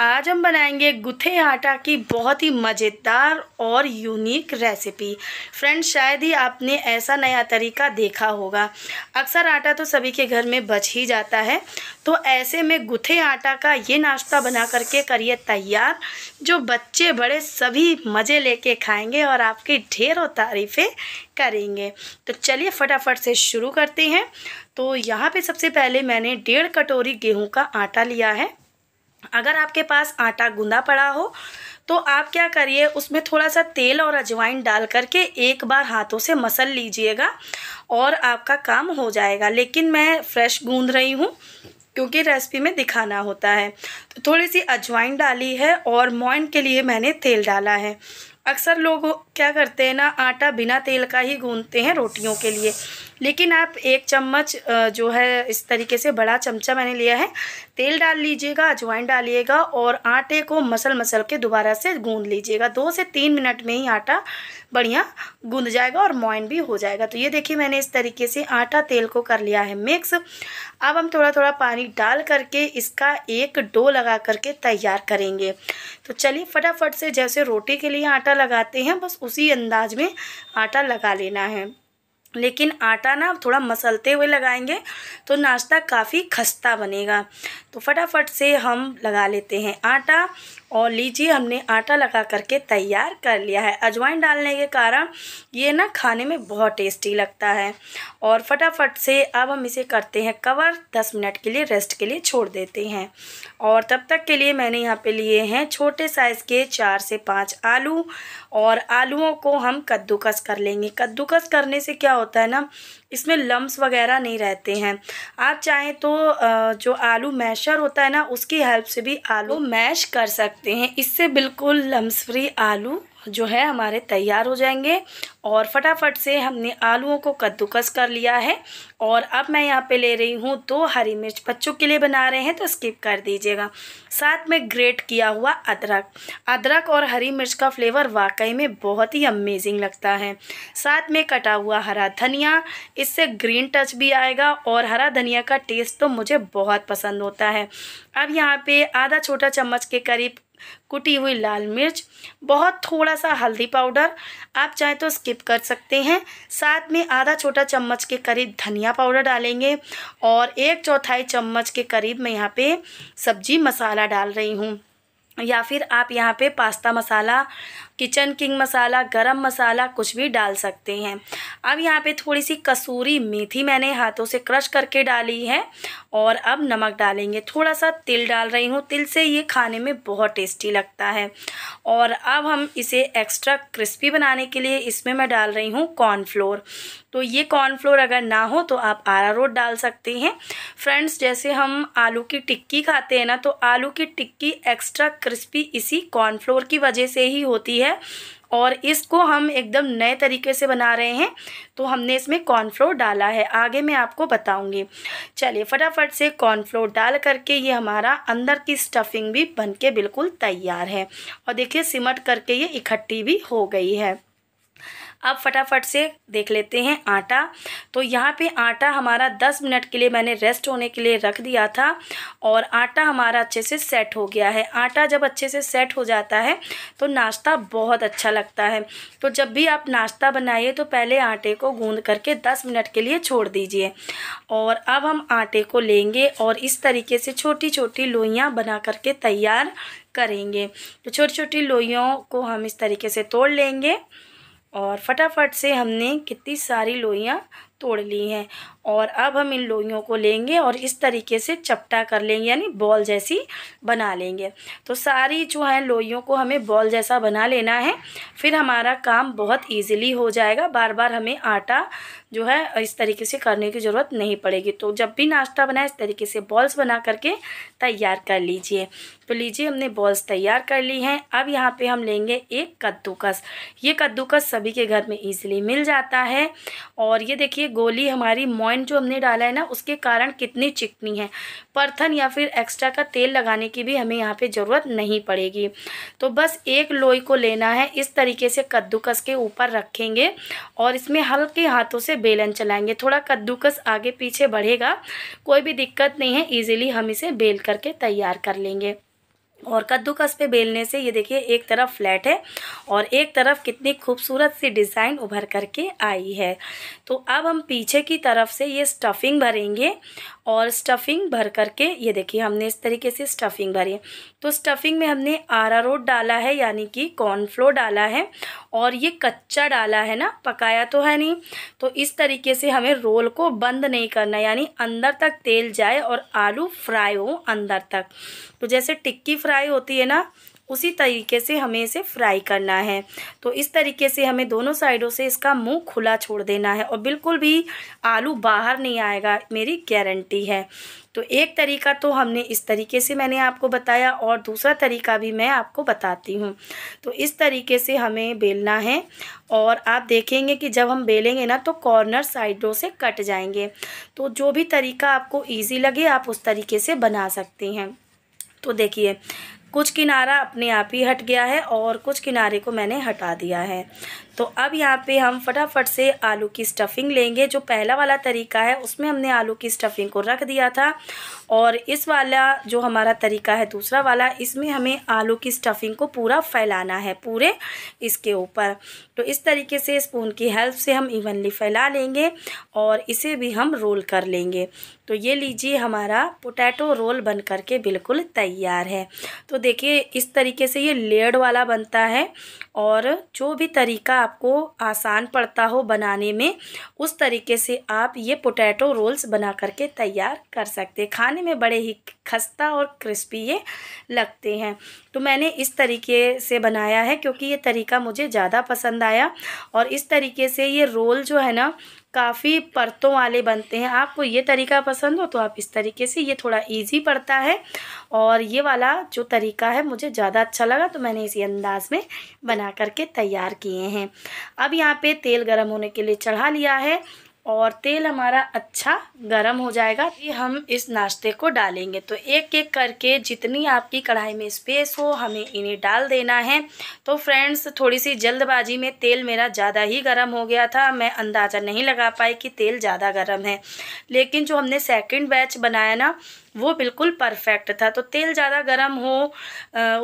आज हम बनाएंगे गुथे आटा की बहुत ही मज़ेदार और यूनिक रेसिपी फ्रेंड्स शायद ही आपने ऐसा नया तरीका देखा होगा अक्सर आटा तो सभी के घर में बच ही जाता है तो ऐसे में गुथे आटा का ये नाश्ता बना करके करिए तैयार जो बच्चे बड़े सभी मज़े लेके खाएंगे और आपकी ढेरों तारीफ़ें करेंगे तो चलिए फटाफट से शुरू करते हैं तो यहाँ पर सबसे पहले मैंने डेढ़ कटोरी गेहूँ का आटा लिया है अगर आपके पास आटा गूंदा पड़ा हो तो आप क्या करिए उसमें थोड़ा सा तेल और अजवाइन डाल करके एक बार हाथों से मसल लीजिएगा और आपका काम हो जाएगा लेकिन मैं फ्रेश गूंद रही हूँ क्योंकि रेसिपी में दिखाना होता है तो थोड़ी सी अजवाइन डाली है और मोइन के लिए मैंने तेल डाला है अक्सर लोग क्या करते हैं ना आटा बिना तेल का ही गूंदते हैं रोटियों के लिए लेकिन आप एक चम्मच जो है इस तरीके से बड़ा चमचा मैंने लिया है तेल डाल लीजिएगा अजवाइन डालिएगा और आटे को मसल मसल के दोबारा से गूंद लीजिएगा दो से तीन मिनट में ही आटा बढ़िया गूंद जाएगा और मोइन भी हो जाएगा तो ये देखिए मैंने इस तरीके से आटा तेल को कर लिया है मिक्स अब हम थोड़ा थोड़ा पानी डाल करके इसका एक डो लगा करके तैयार करेंगे तो चलिए फटाफट से जैसे रोटी के लिए आटा लगाते हैं बस उसी अंदाज में आटा लगा लेना है लेकिन आटा ना थोड़ा मसलते हुए लगाएंगे तो नाश्ता काफ़ी खस्ता बनेगा तो फटाफट से हम लगा लेते हैं आटा और लीजिए हमने आटा लगा करके तैयार कर लिया है अजवाइन डालने के कारण ये ना खाने में बहुत टेस्टी लगता है और फटाफट से अब हम इसे करते हैं कवर दस मिनट के लिए रेस्ट के लिए छोड़ देते हैं और तब तक के लिए मैंने यहाँ पे लिए हैं छोटे साइज़ के चार से पाँच आलू और आलूओं को हम कद्दूकस कर लेंगे कद्दूकस करने से क्या होता है ना इसमें लम्ब वगैरह नहीं रहते हैं आप चाहें तो जो आलू मैशर होता है ना उसकी हेल्प से भी आलू मैश कर सकते हैं इससे बिल्कुल लम्ब फ्री आलू जो है हमारे तैयार हो जाएंगे और फटाफट से हमने आलूओं को कद्दूकस कर लिया है और अब मैं यहाँ पे ले रही हूँ दो हरी मिर्च बच्चों के लिए बना रहे हैं तो स्किप कर दीजिएगा साथ में ग्रेट किया हुआ अदरक अदरक और हरी मिर्च का फ्लेवर वाकई में बहुत ही अमेजिंग लगता है साथ में कटा हुआ हरा धनिया इससे ग्रीन टच भी आएगा और हरा धनिया का टेस्ट तो मुझे बहुत पसंद होता है अब यहाँ पे आधा छोटा चम्मच के करीब कुटी हुई लाल मिर्च बहुत थोड़ा सा हल्दी पाउडर आप चाहें तो स्किप कर सकते हैं साथ में आधा छोटा चम्मच के करीब धनिया पाउडर डालेंगे और एक चौथाई चम्मच के करीब मैं यहाँ पे सब्जी मसाला डाल रही हूँ या फिर आप यहाँ पे pasta masala kitchen king masala garam masala कुछ भी डाल सकते हैं अब यहाँ पे थोड़ी सी कसूरी मेथी मैंने हाथों से क्रश करके डाली है और अब नमक डालेंगे थोड़ा सा तिल डाल रही हूँ तिल से ये खाने में बहुत टेस्टी लगता है और अब हम इसे एक्स्ट्रा क्रिस्पी बनाने के लिए इसमें मैं डाल रही हूँ कॉर्नफ्लोर तो ये कॉर्नफ्लोर अगर ना हो तो आप आरा रोट डाल सकते हैं फ्रेंड्स जैसे हम आलू की टिक्की खाते हैं ना तो आलू की टिक्की एक्स्ट्रा क्रिस्पी इसी कॉर्नफ्लोर की वजह से ही होती है है और इसको हम एकदम नए तरीके से बना रहे हैं तो हमने इसमें कॉर्नफ्लोर डाला है आगे मैं आपको बताऊंगी चलिए फटाफट से कॉर्नफ्लोर डाल करके ये हमारा अंदर की स्टफिंग भी बनके बिल्कुल तैयार है और देखिए सिमट करके ये इकट्ठी भी हो गई है अब फटाफट से देख लेते हैं आटा तो यहाँ पे आटा हमारा दस मिनट के लिए मैंने रेस्ट होने के लिए रख दिया था और आटा हमारा अच्छे से सेट हो गया है आटा जब अच्छे से सेट हो जाता है तो नाश्ता बहुत अच्छा लगता है तो जब भी आप नाश्ता बनाइए तो पहले आटे को गूँध करके दस मिनट के लिए छोड़ दीजिए और अब हम आटे को लेंगे और इस तरीके से छोटी छोटी लोइयाँ बना करके तैयार करेंगे तो छोटी छोटी लोइयों को हम इस तरीके से तोड़ लेंगे और फटाफट से हमने कितनी सारी लोइयाँ तोड़ ली हैं और अब हम इन लोइयों को लेंगे और इस तरीके से चपटा कर लेंगे यानी बॉल जैसी बना लेंगे तो सारी जो है लोइयों को हमें बॉल जैसा बना लेना है फिर हमारा काम बहुत ईजिली हो जाएगा बार बार हमें आटा जो है इस तरीके से करने की ज़रूरत नहीं पड़ेगी तो जब भी नाश्ता बनाए इस तरीके से बॉल्स बना करके तैयार कर लीजिए तो लीजिए हमने बॉल्स तैयार कर ली हैं अब यहाँ पे हम लेंगे एक कद्दूकस ये कद्दूकस सभी के घर में ईजिली मिल जाता है और ये देखिए गोली हमारी मोइ ऑयल जो हमने डाला है ना उसके कारण कितनी चिकनी है परथन या फिर एक्स्ट्रा का तेल लगाने की भी हमें यहाँ पे ज़रूरत नहीं पड़ेगी तो बस एक लोई को लेना है इस तरीके से कद्दूकस के ऊपर रखेंगे और इसमें हल्के हाथों से बेलन चलाएंगे थोड़ा कद्दूकस आगे पीछे बढ़ेगा कोई भी दिक्कत नहीं है ईजिली हम इसे बेल करके तैयार कर लेंगे और कद्दूकस पे बेलने से ये देखिए एक तरफ फ्लैट है और एक तरफ कितनी खूबसूरत सी डिज़ाइन उभर करके आई है तो अब हम पीछे की तरफ से ये स्टफिंग भरेंगे और स्टफिंग भर करके ये देखिए हमने इस तरीके से स्टफिंग भरी है तो स्टफिंग में हमने रोट डाला है यानी कि कॉर्नफ्लोर डाला है और ये कच्चा डाला है ना पकाया तो है नहीं तो इस तरीके से हमें रोल को बंद नहीं करना यानी अंदर तक तेल जाए और आलू फ्राई हो अंदर तक तो जैसे टिक्की फ्राई होती है ना उसी तरीके से हमें इसे फ्राई करना है तो इस तरीके से हमें दोनों साइडों से इसका मुंह खुला छोड़ देना है और बिल्कुल भी आलू बाहर नहीं आएगा मेरी गारंटी है तो एक तरीका तो हमने इस तरीके से मैंने आपको बताया और दूसरा तरीका भी मैं आपको बताती हूँ तो इस तरीके से हमें बेलना है और आप देखेंगे कि जब हम बेलेंगे ना तो कॉर्नर साइडों से कट जाएंगे तो जो भी तरीका आपको ईजी लगे आप उस तरीके से बना सकते हैं तो देखिए कुछ किनारा अपने आप ही हट गया है और कुछ किनारे को मैंने हटा दिया है तो अब यहाँ पे हम फटाफट से आलू की स्टफ़िंग लेंगे जो पहला वाला तरीका है उसमें हमने आलू की स्टफ़िंग को रख दिया था और इस वाला जो हमारा तरीका है दूसरा वाला इसमें हमें आलू की स्टफ़िंग को पूरा फैलाना है पूरे इसके ऊपर तो इस तरीके से स्पून की हेल्प से हम इवनली फैला लेंगे और इसे भी हम रोल कर लेंगे तो ये लीजिए हमारा पोटैटो रोल बन कर के बिल्कुल तैयार है तो देखिए इस तरीके से ये लेड वाला बनता है और जो भी तरीका आपको आसान पड़ता हो बनाने में उस तरीके से आप ये पोटैटो रोल्स बना करके तैयार कर सकते खाने में बड़े ही खस्ता और क्रिस्पी ये लगते हैं तो मैंने इस तरीके से बनाया है क्योंकि ये तरीका मुझे ज़्यादा पसंद आया और इस तरीके से ये रोल जो है ना काफ़ी परतों वाले बनते हैं आपको ये तरीका पसंद हो तो आप इस तरीके से ये थोड़ा इजी पड़ता है और ये वाला जो तरीका है मुझे ज़्यादा अच्छा लगा तो मैंने इसी अंदाज़ में बना करके तैयार किए हैं अब यहाँ पे तेल गर्म होने के लिए चढ़ा लिया है और तेल हमारा अच्छा गर्म हो जाएगा ये हम इस नाश्ते को डालेंगे तो एक एक करके जितनी आपकी कढ़ाई में स्पेस हो हमें इन्हें डाल देना है तो फ्रेंड्स थोड़ी सी जल्दबाजी में तेल मेरा ज़्यादा ही गर्म हो गया था मैं अंदाज़ा नहीं लगा पाई कि तेल ज़्यादा गर्म है लेकिन जो हमने सेकेंड बैच बनाया ना वो बिल्कुल परफेक्ट था तो तेल ज़्यादा गर्म हो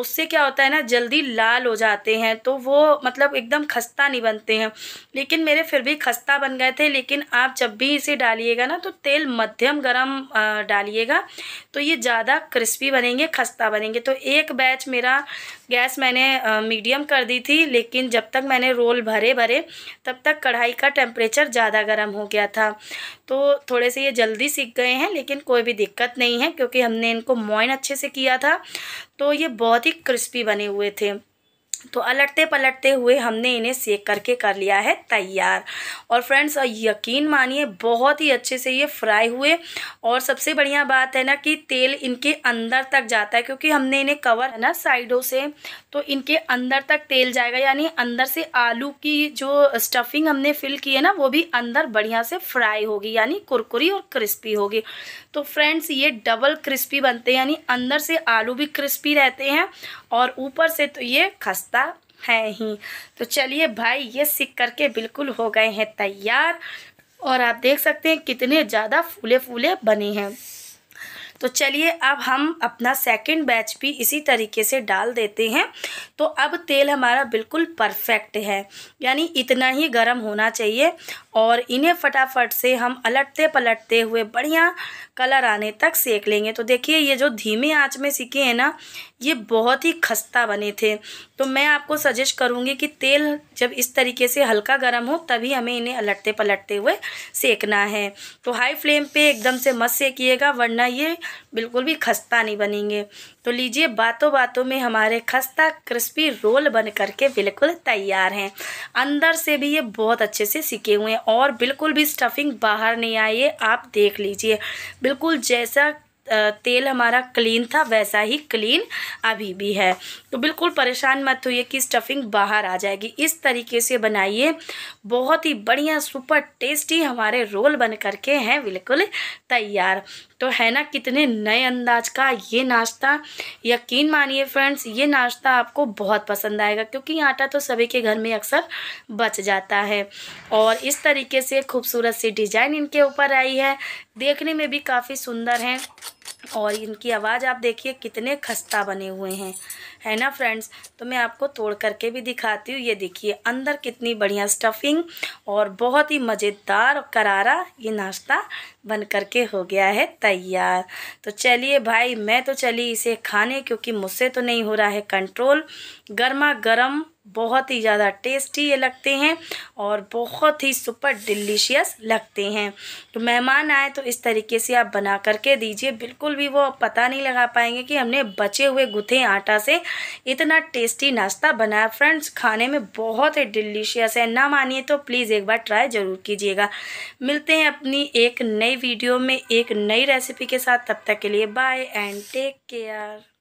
उससे क्या होता है ना जल्दी लाल हो जाते हैं तो वो मतलब एकदम खस्ता नहीं बनते हैं लेकिन मेरे फिर भी खस्ता बन गए थे लेकिन आप जब भी इसे डालिएगा ना तो तेल मध्यम गरम डालिएगा तो ये ज़्यादा क्रिस्पी बनेंगे खस्ता बनेंगे तो एक बैच मेरा गैस मैंने मीडियम कर दी थी लेकिन जब तक मैंने रोल भरे भरे तब तक कढ़ाई का टेम्परेचर ज़्यादा गर्म हो गया था तो थोड़े से ये जल्दी सीख गए हैं लेकिन कोई भी दिक्कत नहीं है क्योंकि हमने इनको मॉइन अच्छे से किया था तो ये बहुत ही क्रिस्पी बने हुए थे तो अलटते पलटते हुए हमने इन्हें सेक करके कर लिया है तैयार और फ्रेंड्स यकीन मानिए बहुत ही अच्छे से ये फ्राई हुए और सबसे बढ़िया बात है ना कि तेल इनके अंदर तक जाता है क्योंकि हमने इन्हें कवर है ना साइडों से तो इनके अंदर तक तेल जाएगा यानी अंदर से आलू की जो स्टफिंग हमने फिल की है ना वो भी अंदर बढ़िया से फ्राई होगी यानी कुरकुरी और क्रिस्पी होगी तो फ्रेंड्स ये डबल क्रिस्पी बनते हैं यानी अंदर से आलू भी क्रिस्पी रहते हैं और ऊपर से तो ये खस्ता है ही तो चलिए भाई ये सीख करके बिल्कुल हो गए हैं तैयार और आप देख सकते हैं कितने ज़्यादा फूले फूले बने हैं तो चलिए अब हम अपना सेकंड बैच भी इसी तरीके से डाल देते हैं तो अब तेल हमारा बिल्कुल परफेक्ट है यानी इतना ही गर्म होना चाहिए और इन्हें फटाफट से हम अलटते पलटते हुए बढ़िया कलर आने तक सेक लेंगे तो देखिए ये जो धीमे आँच में सीखे हैं ना ये बहुत ही खस्ता बने थे तो मैं आपको सजेस्ट करूँगी कि तेल जब इस तरीके से हल्का गर्म हो तभी हमें इन्हें अलटते पलटते हुए सेकना है तो हाई फ्लेम पे एकदम से मत सेकिएगा वरना ये बिल्कुल भी खस्ता नहीं बनेंगे तो लीजिए बातों बातों में हमारे खस्ता क्रिस्पी रोल बन करके बिल्कुल तैयार हैं अंदर से भी ये बहुत अच्छे से सिके हुए हैं और बिल्कुल भी स्टफिंग बाहर नहीं आई है आप देख लीजिए बिल्कुल जैसा तेल हमारा क्लीन था वैसा ही क्लीन अभी भी है तो बिल्कुल परेशान मत होइए कि स्टफिंग बाहर आ जाएगी इस तरीके से बनाइए बहुत ही बढ़िया सुपर टेस्टी हमारे रोल बन करके हैं बिल्कुल तैयार तो है ना कितने नए अंदाज का ये नाश्ता यकीन मानिए फ्रेंड्स ये नाश्ता आपको बहुत पसंद आएगा क्योंकि आटा तो सभी के घर में अक्सर बच जाता है और इस तरीके से खूबसूरत सी डिज़ाइन इनके ऊपर आई है देखने में भी काफ़ी सुंदर हैं और इनकी आवाज़ आप देखिए कितने खस्ता बने हुए हैं है ना फ्रेंड्स तो मैं आपको तोड़ करके भी दिखाती हूँ ये देखिए अंदर कितनी बढ़िया स्टफिंग और बहुत ही मज़ेदार करारा ये नाश्ता बन करके हो गया है तैयार तो चलिए भाई मैं तो चली इसे खाने क्योंकि मुझसे तो नहीं हो रहा है कंट्रोल गर्मा गर्म बहुत ही ज़्यादा टेस्टी ये लगते हैं और बहुत ही सुपर डिलीशियस लगते हैं तो मेहमान आए तो इस तरीके से आप बना करके दीजिए बिल्कुल भी वो पता नहीं लगा पाएंगे कि हमने बचे हुए गुथे आटा से इतना टेस्टी नाश्ता बनाया फ्रेंड्स खाने में बहुत ही डिलीशियस है ना मानिए तो प्लीज़ एक बार ट्राई ज़रूर कीजिएगा मिलते हैं अपनी एक नई वीडियो में एक नई रेसिपी के साथ तब तक के लिए बाय एंड टेक केयर